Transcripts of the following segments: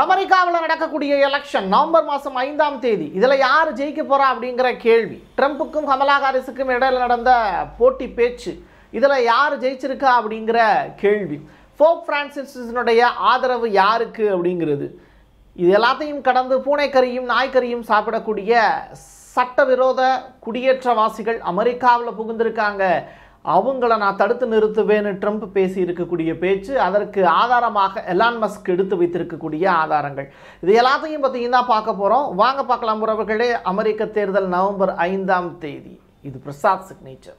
அமெரிக்காவில் நடக்கக்கூடிய election November மாதம் ஐந்தாம் தேதி இதில் யார் ஜெயிக்க போகிறா அப்படிங்கிற கேள்வி ட்ரம்ப்புக்கும் கமலா ஹாரிஸுக்கும் இடையில் நடந்த போட்டி பேச்சு இதில் யார் ஜெயிச்சிருக்கா அப்படிங்கிற கேள்வி ஃபோக் ஃப்ரான்சிஸினுடைய ஆதரவு யாருக்கு அப்படிங்கிறது இது எல்லாத்தையும் கடந்து பூனைக்கறியும் நாய்க்கறியும் சாப்பிடக்கூடிய சட்டவிரோத குடியேற்றவாசிகள் அமெரிக்காவில் புகுந்திருக்காங்க அவங்கள நான் தடுத்து நிறுத்துவேன்னு ட்ரம்ப் பேசி இருக்கக்கூடிய பேச்சு அதற்கு ஆதாரமாக எலான் மஸ்க் எடுத்து வைத்திருக்கக்கூடிய ஆதாரங்கள் இது எல்லாத்தையும் பார்த்தீங்கன்னா பார்க்க போகிறோம் வாங்க பார்க்கலாம் உறவுகளே அமெரிக்க தேர்தல் நவம்பர் ஐந்தாம் தேதி இது பிரசாத் சிக்னேச்சர்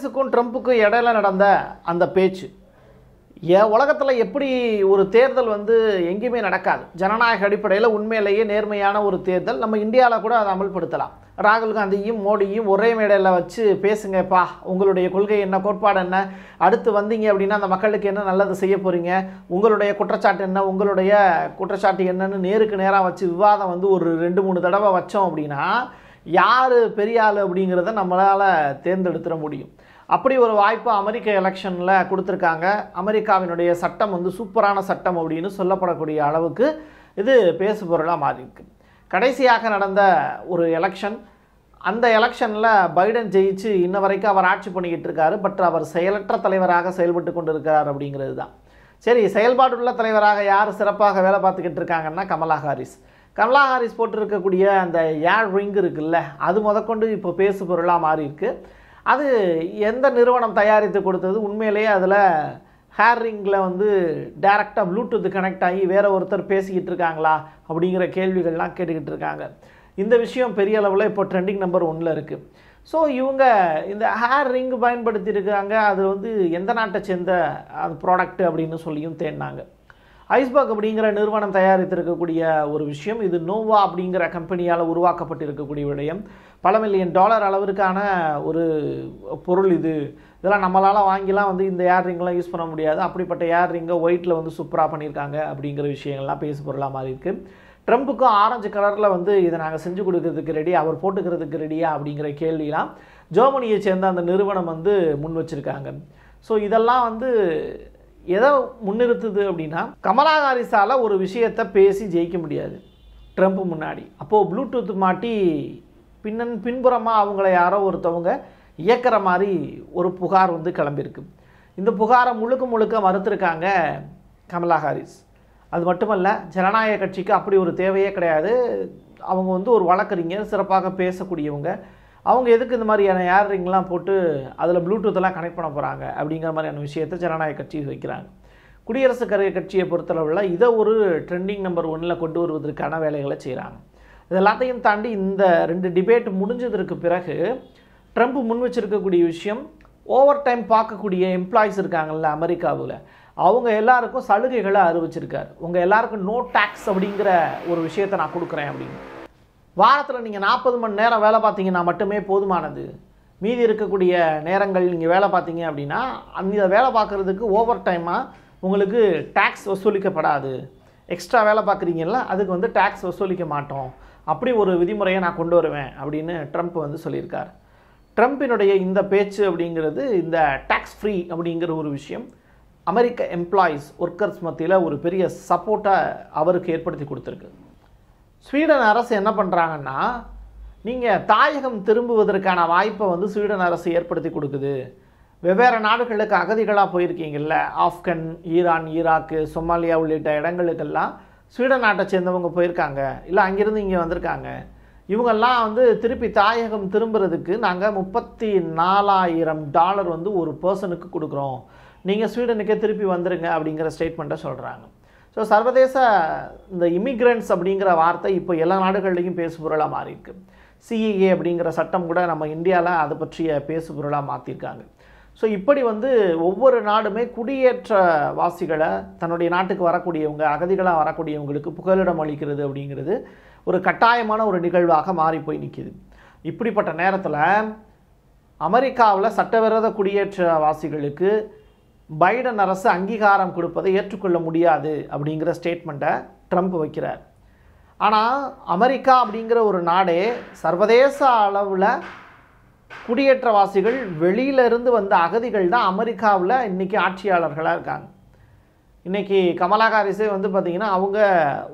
காங்கிரஸுக்கும் ட்ரம்ப்புக்கும் இடையில நடந்த அந்த பேச்சு என் உலகத்தில் எப்படி ஒரு தேர்தல் வந்து எங்கேயுமே நடக்காது ஜனநாயக அடிப்படையில் உண்மையிலேயே நேர்மையான ஒரு தேர்தல் நம்ம இந்தியாவில் கூட அதை அமல்படுத்தலாம் ராகுல் காந்தியும் மோடியும் ஒரே மேடையில் வச்சு பேசுங்கப்பா உங்களுடைய கொள்கை என்ன கோட்பாடு என்ன அடுத்து வந்தீங்க அப்படின்னா அந்த மக்களுக்கு என்ன நல்லது செய்ய போகிறீங்க உங்களுடைய குற்றச்சாட்டு என்ன உங்களுடைய குற்றச்சாட்டு என்னன்னு நேருக்கு நேராக வச்சு விவாதம் வந்து ஒரு ரெண்டு மூணு தடவை வச்சோம் அப்படின்னா யார் பெரிய ஆள் அப்படிங்கிறத நம்மளால் தேர்ந்தெடுத்துட முடியும் அப்படி ஒரு வாய்ப்பு அமெரிக்க எலெக்ஷனில் கொடுத்துருக்காங்க அமெரிக்காவினுடைய சட்டம் வந்து சூப்பரான சட்டம் அப்படின்னு சொல்லப்படக்கூடிய அளவுக்கு இது பேசுபொருளாக மாறியிருக்கு கடைசியாக நடந்த ஒரு எலெக்ஷன் அந்த எலெக்ஷனில் பைடன் ஜெயிச்சு இன்ன வரைக்கும் அவர் ஆட்சி பண்ணிக்கிட்டு இருக்காரு பட் அவர் செயலற்ற தலைவராக செயல்பட்டு கொண்டு இருக்கிறார் அப்படிங்கிறது தான் சரி செயல்பாடுள்ள தலைவராக யார் சிறப்பாக வேலை பார்த்துக்கிட்டு இருக்காங்கன்னா கமலா ஹாரிஸ் கமலா ஹாரிஸ் போட்டிருக்கக்கூடிய அந்த ஏர் ரிங் இருக்குல்ல அது முதற்கொண்டு இப்போ பேசு பொருளாக அது எந்த நிறுவனம் தயாரித்து கொடுத்தது உண்மையிலேயே அதில் ஹேரிங்கில் வந்து டேரெக்டாக ப்ளூடூத் கனெக்ட் ஆகி வேறு ஒருத்தர் பேசிக்கிட்டு இருக்காங்களா அப்படிங்கிற கேள்விகள்லாம் கேட்டுக்கிட்டு இருக்காங்க இந்த விஷயம் பெரிய அளவில் இப்போ ட்ரெண்டிங் நம்பர் ஒன்றில் இருக்குது ஸோ இவங்க இந்த ஹேர் ரிங் பயன்படுத்தியிருக்காங்க அது வந்து எந்த நாட்டை சேர்ந்த அது ப்ராடக்ட் அப்படின்னு சொல்லியும் தேடினாங்க ஐஸ்பர்க் அப்படிங்கிற நிறுவனம் தயாரித்திருக்கக்கூடிய ஒரு விஷயம் இது நோவா அப்படிங்கிற கம்பெனியால் உருவாக்கப்பட்டிருக்கக்கூடிய விடயம் பல மில்லியன் டாலர் அளவிற்கான ஒரு பொருள் இது இதெல்லாம் நம்மளால் வாங்கிலாம் வந்து இந்த ஏர் ரிங்கெலாம் யூஸ் பண்ண முடியாது அப்படிப்பட்ட ஏர் ரிங்கை ஒயிட்டில் வந்து சூப்பராக பண்ணியிருக்காங்க அப்படிங்கிற விஷயங்கள்லாம் பேசு பொருளாக மாதிரி இருக்குது ட்ரம்ப்புக்கும் ஆரஞ்சு கலரில் வந்து இதை நாங்கள் செஞ்சு கொடுக்கறதுக்கு ரெடி அவர் போட்டுக்கிறதுக்கு ரெடியா அப்படிங்கிற கேள்வியெலாம் ஜெர்மனியை சேர்ந்த அந்த நிறுவனம் வந்து முன் வச்சுருக்காங்க ஸோ இதெல்லாம் வந்து எதை முன்னிறுத்துது அப்படின்னா கமலா ஹாரிஸால் ஒரு விஷயத்தை பேசி ஜெயிக்க முடியாது ட்ரம்ப் முன்னாடி அப்போது ப்ளூடூத் மாட்டி பின்னன் பின்புறமாக அவங்கள யாரோ ஒருத்தவங்க இயக்கிற மாதிரி ஒரு புகார் வந்து கிளம்பியிருக்கு இந்த புகாரை முழுக்க முழுக்க மறுத்துருக்காங்க கமலா ஹாரிஸ் அது மட்டுமல்ல ஜனநாயக கட்சிக்கு அப்படி ஒரு தேவையே கிடையாது அவங்க வந்து ஒரு வழக்கறிஞர் சிறப்பாக பேசக்கூடியவங்க அவங்க எதுக்கு இந்த மாதிரியான ஏர்ரிங்லாம் போட்டு அதில் ப்ளூடூத்தெல்லாம் கனெக்ட் பண்ண போகிறாங்க அப்படிங்கிற மாதிரியான விஷயத்தை ஜனநாயக கட்சி வைக்கிறாங்க குடியரசு கட்சியை பொறுத்தளவில் இதை ஒரு ட்ரெண்டிங் நம்பர் ஒன்னில் கொண்டு வருவதற்கான வேலைகளை செய்கிறாங்க இது எல்லாத்தையும் தாண்டி இந்த ரெண்டு டிபேட் முடிஞ்சதற்கு பிறகு ட்ரம்ப் முன் வச்சுருக்கக்கூடிய விஷயம் ஓவர் டைம் பார்க்கக்கூடிய எம்ப்ளாயிஸ் இருக்காங்கல்ல அமெரிக்காவில் அவங்க எல்லாருக்கும் சலுகைகளை அறிவிச்சிருக்காரு உங்கள் எல்லாருக்கும் நோ டேக்ஸ் அப்படிங்கிற ஒரு விஷயத்தை நான் கொடுக்குறேன் அப்படின்னு வாரத்தில் நீங்கள் நாற்பது மணி நேரம் வேலை பார்த்தீங்கன்னா மட்டுமே போதுமானது மீதி இருக்கக்கூடிய நேரங்கள் நீங்கள் வேலை பார்த்தீங்க அப்படின்னா அந்த வேலை பார்க்குறதுக்கு ஓவர் டைமாக உங்களுக்கு டேக்ஸ் வசூலிக்கப்படாது எக்ஸ்ட்ரா வேலை பார்க்குறீங்கல்ல அதுக்கு வந்து டேக்ஸ் வசூலிக்க மாட்டோம் அப்படி ஒரு விதிமுறையை நான் கொண்டு வருவேன் அப்படின்னு ட்ரம்ப் வந்து சொல்லியிருக்கார் ட்ரம்ப்பினுடைய இந்த பேச்சு அப்படிங்கிறது இந்த டேக்ஸ் ஃப்ரீ அப்படிங்கிற ஒரு விஷயம் அமெரிக்க எம்ப்ளாயீஸ் ஒர்க்கர்ஸ் மத்தியில் ஒரு பெரிய சப்போர்ட்டை அவருக்கு ஏற்படுத்தி கொடுத்துருக்கு ஸ்வீடன் அரசு என்ன பண்ணுறாங்கன்னா நீங்கள் தாயகம் திரும்புவதற்கான வாய்ப்பை வந்து ஸ்வீடன் அரசு ஏற்படுத்தி கொடுக்குது வெவ்வேறு நாடுகளுக்கு அகதிகளாக போயிருக்கீங்கல்ல ஆப்கன் ஈரான் ஈராக்கு சொமாலியா உள்ளிட்ட இடங்களுக்கெல்லாம் ஸ்வீடன் நாட்டை சேர்ந்தவங்க போயிருக்காங்க இல்லை அங்கேருந்து இங்கே வந்திருக்காங்க இவங்கெல்லாம் வந்து திருப்பி தாயகம் திரும்புறதுக்கு நாங்கள் முப்பத்தி நாலாயிரம் டாலர் வந்து ஒரு பர்சனுக்கு கொடுக்குறோம் நீங்கள் ஸ்வீடனுக்கே திருப்பி வந்துடுங்க அப்படிங்கிற ஸ்டேட்மெண்ட்டை சொல்கிறாங்க ஸோ சர்வதேச இந்த இமிக்ரெண்ட்ஸ் அப்படிங்கிற வார்த்தை இப்போ எல்லா நாடுகள்லையும் பேசுபொருளாக மாறியிருக்கு சிஇஏ e அப்படிங்கிற சட்டம் கூட நம்ம இந்தியாவில் அதை பற்றிய பேசுபொருளாக மாற்றிருக்காங்க ஸோ இப்படி வந்து ஒவ்வொரு நாடுமே குடியேற்ற வாசிகளை தன்னுடைய நாட்டுக்கு வரக்கூடியவங்க அகதிகளாக வரக்கூடியவங்களுக்கு புகலிடம் அளிக்கிறது அப்படிங்கிறது ஒரு கட்டாயமான ஒரு நிகழ்வாக மாறி போய் நிற்கிது இப்படிப்பட்ட நேரத்தில் அமெரிக்காவில் சட்டவிரோத குடியேற்ற வாசிகளுக்கு பைடன் அரசு அங்கீகாரம் கொடுப்பதை ஏற்றுக்கொள்ள முடியாது அப்படிங்கிற ஸ்டேட்மெண்ட்டை ட்ரம்ப் வைக்கிறார் ஆனால் அமெரிக்கா அப்படிங்கிற ஒரு நாடே சர்வதேச அளவில் குடியேற்றவாசிகள் வெளியிலிருந்து வந்த அகதிகள் தான் அமெரிக்காவில் இன்றைக்கி ஆட்சியாளர்களாக இருக்காங்க இன்றைக்கி கமலா ஹாரிஸே வந்து பார்த்திங்கன்னா அவங்க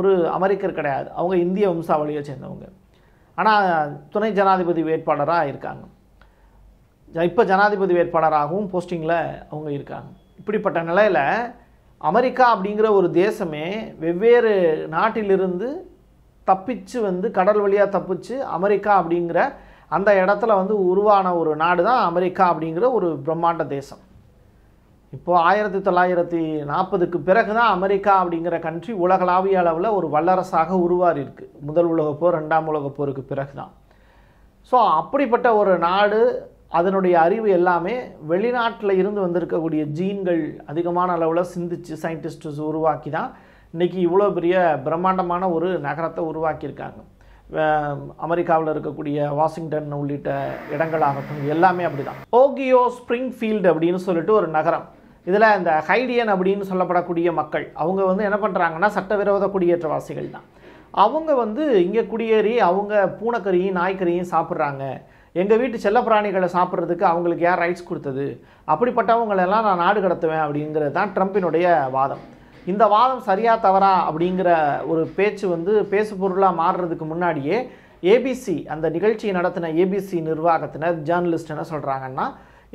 ஒரு அமெரிக்கர் கிடையாது அவங்க இந்திய வம்சாவளியை சேர்ந்தவங்க ஆனால் துணை ஜனாதிபதி வேட்பாளராக இருக்காங்க இப்போ ஜனாதிபதி வேட்பாளராகவும் போஸ்டிங்கில் அவங்க இருக்காங்க இப்படிப்பட்ட நிலையில் அமெரிக்கா அப்படிங்கிற ஒரு தேசமே வெவ்வேறு நாட்டிலிருந்து தப்பிச்சு வந்து கடல் வழியாக தப்பிச்சு அமெரிக்கா அப்படிங்கிற அந்த இடத்துல வந்து உருவான ஒரு நாடு தான் அமெரிக்கா அப்படிங்கிற ஒரு பிரம்மாண்ட தேசம் இப்போது ஆயிரத்தி தொள்ளாயிரத்தி நாற்பதுக்கு பிறகு தான் அமெரிக்கா அப்படிங்கிற கண்ட்ரி உலகளாவிய அளவில் ஒரு வல்லரசாக உருவாறி இருக்குது முதல் உலகப்போர் போர் ரெண்டாம் உலகப்போருக்கு போருக்கு பிறகு தான் ஸோ அப்படிப்பட்ட ஒரு நாடு அதனுடைய அறிவு எல்லாமே வெளிநாட்டில் இருந்து வந்திருக்கக்கூடிய ஜீன்கள் அதிகமான அளவில் சிந்திச்சு சயின்டிஸ்ட்ஸ் உருவாக்கி தான் இன்றைக்கி இவ்வளோ பெரிய பிரம்மாண்டமான ஒரு நகரத்தை உருவாக்கியிருக்காங்க அமெரிக்காவில் இருக்கக்கூடிய வாஷிங்டன் உள்ளிட்ட இடங்களாகட்டும் எல்லாமே அப்படி தான் ஓகியோ ஸ்ப்ரிங்ஃபீல்டு அப்படின்னு சொல்லிட்டு ஒரு நகரம் இதில் இந்த ஹைடியன் அப்படின்னு சொல்லப்படக்கூடிய மக்கள் அவங்க வந்து என்ன பண்ணுறாங்கன்னா சட்டவிரோத குடியேற்றவாசிகள் தான் அவங்க வந்து இங்கே குடியேறி அவங்க பூனைக்கறியும் நாய்க்கறியும் சாப்பிட்றாங்க எங்கள் வீட்டு செல்லப்பிராணிகளை சாப்பிட்றதுக்கு அவங்களுக்கு யார் ரைட்ஸ் கொடுத்தது அப்படிப்பட்டவங்களெல்லாம் நான் நாடு கடத்துவேன் அப்படிங்கிறது தான் ட்ரம்ப்பினுடைய வாதம் இந்த வாதம் சரியா தவறா அப்படிங்கிற ஒரு பேச்சு வந்து பேசு பொருளாக மாறுறதுக்கு முன்னாடியே ஏபிசி அந்த நிகழ்ச்சி நடத்தின ஏபிசி நிர்வாகத்தினர் ஜேர்னலிஸ்ட் என்ன சொல்கிறாங்கன்னா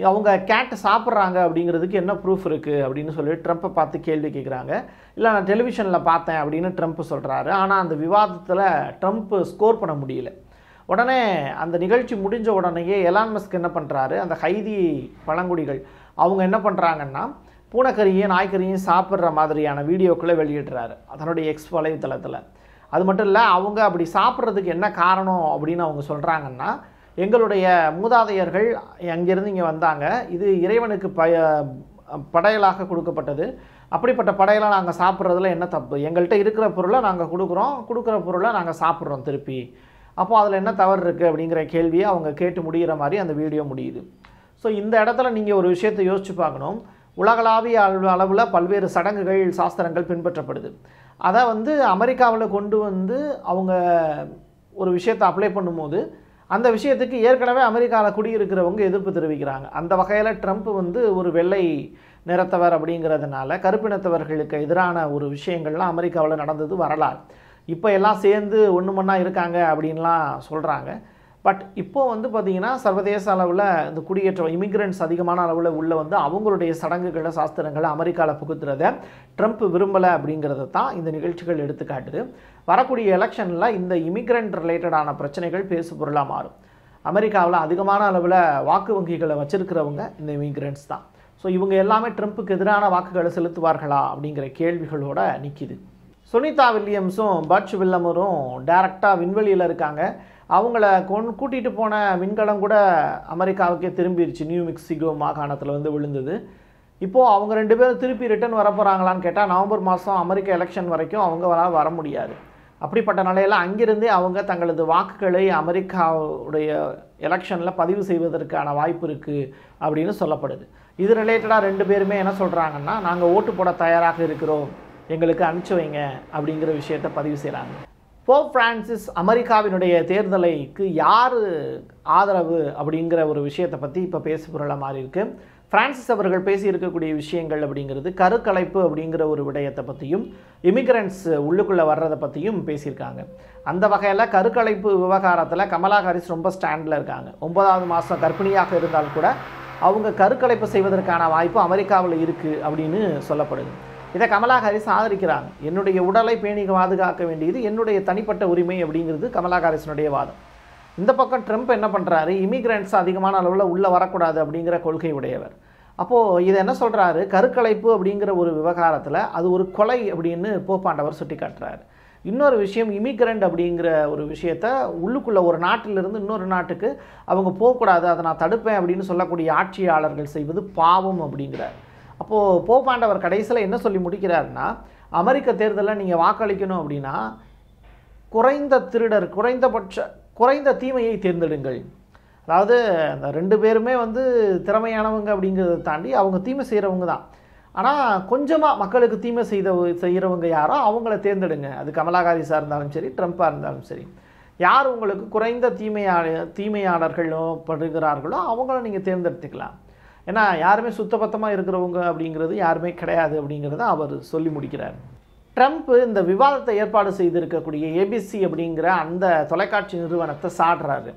அவங்க கேட்டு சாப்பிட்றாங்க அப்படிங்கிறதுக்கு என்ன ப்ரூஃப் இருக்குது அப்படின்னு சொல்லி ட்ரம்ப்பை பார்த்து கேள்வி கேட்குறாங்க இல்லை நான் டெலிவிஷனில் பார்த்தேன் அப்படின்னு ட்ரம்ப் சொல்கிறாரு ஆனால் அந்த விவாதத்தில் ட்ரம்ப் ஸ்கோர் பண்ண முடியல உடனே அந்த நிகழ்ச்சி முடிஞ்ச உடனேயே எலான் மஸ்க் என்ன பண்ணுறாரு அந்த ஹைதி பழங்குடிகள் அவங்க என்ன பண்ணுறாங்கன்னா பூனைக்கறியும் நாய்க்கறியும் சாப்பிட்ற மாதிரியான வீடியோக்களை வெளியிடுறாரு அதனுடைய எக்ஸ் வலைத்தளத்தில் அது மட்டும் இல்லை அவங்க அப்படி சாப்பிட்றதுக்கு என்ன காரணம் அப்படின்னு அவங்க சொல்கிறாங்கன்னா எங்களுடைய மூதாதையர்கள் அங்கேருந்து இங்கே வந்தாங்க இது இறைவனுக்கு பய படையலாக கொடுக்கப்பட்டது அப்படிப்பட்ட படையலை நாங்கள் சாப்பிட்றதுல என்ன தப்பு எங்கள்கிட்ட இருக்கிற பொருளை நாங்கள் கொடுக்குறோம் கொடுக்குற பொருளை நாங்கள் சாப்பிட்றோம் திருப்பி அப்போ அதில் என்ன தவறு இருக்குது அப்படிங்கிற கேள்வியை அவங்க கேட்டு முடிகிற மாதிரி அந்த வீடியோ முடியுது ஸோ இந்த இடத்துல நீங்கள் ஒரு விஷயத்தை யோசித்து பார்க்கணும் உலகளாவிய அளவில் பல்வேறு சடங்குகள் சாஸ்திரங்கள் பின்பற்றப்படுது அதை வந்து அமெரிக்காவில் கொண்டு வந்து அவங்க ஒரு விஷயத்தை அப்ளை பண்ணும்போது அந்த விஷயத்துக்கு ஏற்கனவே அமெரிக்காவில் குடியிருக்கிறவங்க எதிர்ப்பு தெரிவிக்கிறாங்க அந்த வகையில் ட்ரம்ப் வந்து ஒரு வெள்ளை நிறத்தவர் அப்படிங்கிறதுனால கருப்பினத்தவர்களுக்கு எதிரான ஒரு விஷயங்கள்லாம் அமெரிக்காவில் நடந்தது வரலாறு இப்போ எல்லாம் சேர்ந்து ஒன்று மண்ணா இருக்காங்க அப்படின்லாம் சொல்கிறாங்க பட் இப்போது வந்து பார்த்திங்கன்னா சர்வதேச அளவில் இந்த குடியேற்ற இமிக்ரெண்ட்ஸ் அதிகமான அளவில் உள்ள வந்து அவங்களுடைய சடங்குகளை சாஸ்திரங்களை அமெரிக்காவில் புகுத்துறத ட்ரம்ப் விரும்பலை அப்படிங்கிறத தான் இந்த நிகழ்ச்சிகள் எடுத்துக்காட்டுது வரக்கூடிய எலெக்ஷனில் இந்த இமிக்ரெண்ட் ரிலேட்டடான பிரச்சனைகள் பேசு பொருளாக மாறும் அமெரிக்காவில் அதிகமான அளவில் வாக்கு வங்கிகளை வச்சுருக்கிறவங்க இந்த இமிக்ரெண்ட்ஸ் தான் ஸோ இவங்க எல்லாமே ட்ரம்ப்புக்கு எதிரான வாக்குகளை செலுத்துவார்களா அப்படிங்கிற கேள்விகளோடு நிற்கிது சுனிதா வில்லியம்ஸும் பட்ச் வில்லமரும் டேரெக்டாக விண்வெளியில் இருக்காங்க அவங்கள கொண் கூட்டிகிட்டு போன விண்கலம் கூட அமெரிக்காவுக்கே திரும்பிடுச்சு நியூ மெக்சிகோ மாகாணத்தில் வந்து விழுந்தது இப்போது அவங்க ரெண்டு பேரும் திருப்பி ரிட்டர்ன் வர போகிறாங்களான்னு கேட்டால் நவம்பர் மாதம் அமெரிக்க எலெக்ஷன் வரைக்கும் அவங்க வர வர முடியாது அப்படிப்பட்ட நிலையில் அங்கிருந்தே அவங்க தங்களது வாக்குகளை அமெரிக்காவுடைய எலெக்ஷனில் பதிவு செய்வதற்கான வாய்ப்பு இருக்குது அப்படின்னு சொல்லப்படுது இது ரிலேட்டடாக ரெண்டு பேருமே என்ன சொல்கிறாங்கன்னா நாங்கள் ஓட்டு போட தயாராக இருக்கிறோம் எங்களுக்கு அனுப்பிச்சி வைங்க அப்படிங்கிற விஷயத்த பதிவு செய்கிறாங்க போப் ஃப்ரான்சிஸ் அமெரிக்காவினுடைய தேர்தலைக்கு யார் ஆதரவு அப்படிங்கிற ஒரு விஷயத்தை பற்றி இப்போ பேசு பொருளாக மாறி இருக்கு ஃப்ரான்சிஸ் அவர்கள் பேசியிருக்கக்கூடிய விஷயங்கள் அப்படிங்கிறது கருக்கலைப்பு அப்படிங்கிற ஒரு விடயத்தை பற்றியும் இமிக்ரண்ட்ஸ் உள்ளுக்குள்ளே வர்றதை பற்றியும் பேசியிருக்காங்க அந்த வகையில் கருக்கலைப்பு விவகாரத்தில் கமலா ஹாரிஸ் ரொம்ப ஸ்டாண்டில் இருக்காங்க ஒன்பதாவது மாதம் கர்ப்பிணியாக இருந்தால் கூட அவங்க கருக்கலைப்பு செய்வதற்கான வாய்ப்பு அமெரிக்காவில் இருக்குது அப்படின்னு சொல்லப்படுது இதை கமலா ஹாரிஸ் ஆதரிக்கிறாங்க என்னுடைய உடலை பேணி பாதுகாக்க வேண்டியது என்னுடைய தனிப்பட்ட உரிமை அப்படிங்கிறது கமலா வாதம் இந்த பக்கம் ட்ரம்ப் என்ன பண்ணுறாரு இமிக்ரெண்ட்ஸ் அதிகமான அளவில் உள்ளே வரக்கூடாது அப்படிங்கிற கொள்கை உடையவர் அப்போது இதை என்ன சொல்கிறாரு கருக்கலைப்பு அப்படிங்கிற ஒரு விவகாரத்தில் அது ஒரு கொலை அப்படின்னு போப்பாண்டவர் சுட்டி காட்டுறாரு இன்னொரு விஷயம் இமிக்ரெண்ட் அப்படிங்கிற ஒரு விஷயத்த உள்ளுக்குள்ளே ஒரு நாட்டிலிருந்து இன்னொரு நாட்டுக்கு அவங்க போகக்கூடாது அதை நான் தடுப்பேன் அப்படின்னு சொல்லக்கூடிய ஆட்சியாளர்கள் செய்வது பாவம் அப்படிங்கிறார் அப்போது போப்பாண்டவர் கடைசியில் என்ன சொல்லி முடிக்கிறாருன்னா அமெரிக்க தேர்தலில் நீங்கள் வாக்களிக்கணும் அப்படின்னா குறைந்த திருடர் குறைந்தபட்ச குறைந்த தீமையை தேர்ந்தெடுங்கள் அதாவது அந்த ரெண்டு பேருமே வந்து திறமையானவங்க அப்படிங்கிறத தாண்டி அவங்க தீமை செய்கிறவங்க தான் ஆனால் கொஞ்சமாக மக்களுக்கு தீமை செய்த செய்கிறவங்க யாரோ அவங்கள தேர்ந்தெடுங்க அது கமலாகாரிஸாக இருந்தாலும் சரி ட்ரம்ப்பாக இருந்தாலும் சரி யார் உங்களுக்கு குறைந்த தீமையா தீமையாளர்களும் படுகிறார்களோ அவங்கள நீங்கள் தேர்ந்தெடுத்துக்கலாம் ஏன்னா யாருமே சுத்தபத்தமாக இருக்கிறவங்க அப்படிங்கிறது யாருமே கிடையாது அப்படிங்கிறத அவர் சொல்லி முடிக்கிறார் ட்ரம்ப் இந்த விவாதத்தை ஏற்பாடு செய்திருக்கக்கூடிய ஏபிசி அப்படிங்கிற அந்த தொலைக்காட்சி நிறுவனத்தை சாடுறாரு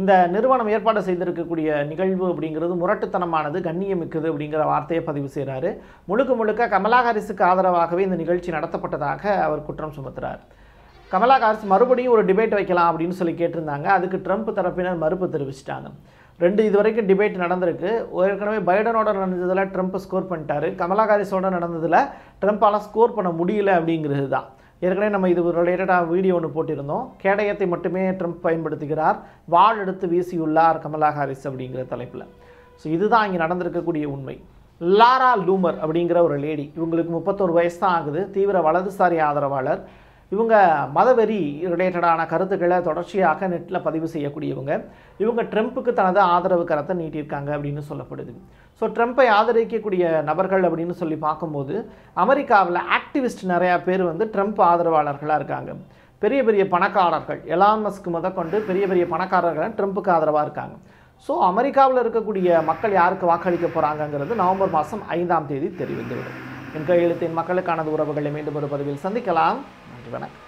இந்த நிறுவனம் ஏற்பாடு செய்திருக்கக்கூடிய நிகழ்வு அப்படிங்கிறது முரட்டுத்தனமானது கண்ணியமிக்குது அப்படிங்கிற வார்த்தையை பதிவு செய்கிறாரு முழுக்க முழுக்க கமலா ஹாரிஸுக்கு ஆதரவாகவே இந்த நிகழ்ச்சி நடத்தப்பட்டதாக அவர் குற்றம் சுமத்துறார் கமலா ஹாரிஸ் மறுபடியும் ஒரு டிபேட் வைக்கலாம் அப்படின்னு சொல்லி கேட்டிருந்தாங்க அதுக்கு ட்ரம்ப் தரப்பினர் மறுப்பு தெரிவிச்சிட்டாங்க ரெண்டு இது வரைக்கும் டிபேட் நடந்திருக்கு ஏற்கனவே பைடனோட நடந்ததில் ட்ரம்ப் ஸ்கோர் பண்ணிட்டாரு கமலா ஹாரிஸோட நடந்ததில் ட்ரம்ப்பால் ஸ்கோர் பண்ண முடியல அப்படிங்கிறது தான் ஏற்கனவே நம்ம இது ரிலேட்டடாக வீடியோ ஒன்று போட்டிருந்தோம் கேடயத்தை மட்டுமே ட்ரம்ப் பயன்படுத்துகிறார் வாழ் எடுத்து வீசியுள்ளார் கமலா ஹாரிஸ் அப்படிங்கிற தலைப்பில் ஸோ இதுதான் இங்கே நடந்திருக்கக்கூடிய உண்மை லாரா லூமர் அப்படிங்கிற ஒரு லேடி இவங்களுக்கு முப்பத்தோரு வயசு தான் ஆகுது தீவிர வலதுசாரி ஆதரவாளர் இவங்க மதவெறி ரிலேட்டடான கருத்துக்களை தொடர்ச்சியாக நெட்டில் பதிவு செய்யக்கூடியவங்க இவங்க ட்ரம்ப்புக்கு தனது ஆதரவு கரத்தை நீட்டியிருக்காங்க அப்படின்னு சொல்லப்படுது ஸோ ட்ரம்ப்பை ஆதரிக்கக்கூடிய நபர்கள் அப்படின்னு சொல்லி பார்க்கும்போது அமெரிக்காவில் ஆக்டிவிஸ்ட் நிறையா பேர் வந்து ட்ரம்ப் ஆதரவாளர்களாக இருக்காங்க பெரிய பெரிய பணக்காரர்கள் எலான் மஸ்க் முதற்கொண்டு பெரிய பெரிய பணக்காரர்கள் ட்ரம்ப்புக்கு ஆதரவாக இருக்காங்க ஸோ அமெரிக்காவில் இருக்கக்கூடிய மக்கள் யாருக்கு வாக்களிக்க போகிறாங்கங்கிறது நவம்பர் மாதம் ஐந்தாம் தேதி தெரிவித்துவிடும் என் கையெழுத்தின் மக்களுக்கானது உறவுகளை மீண்டும் ஒரு பதிவில் சந்திக்கலாம் থাকবে না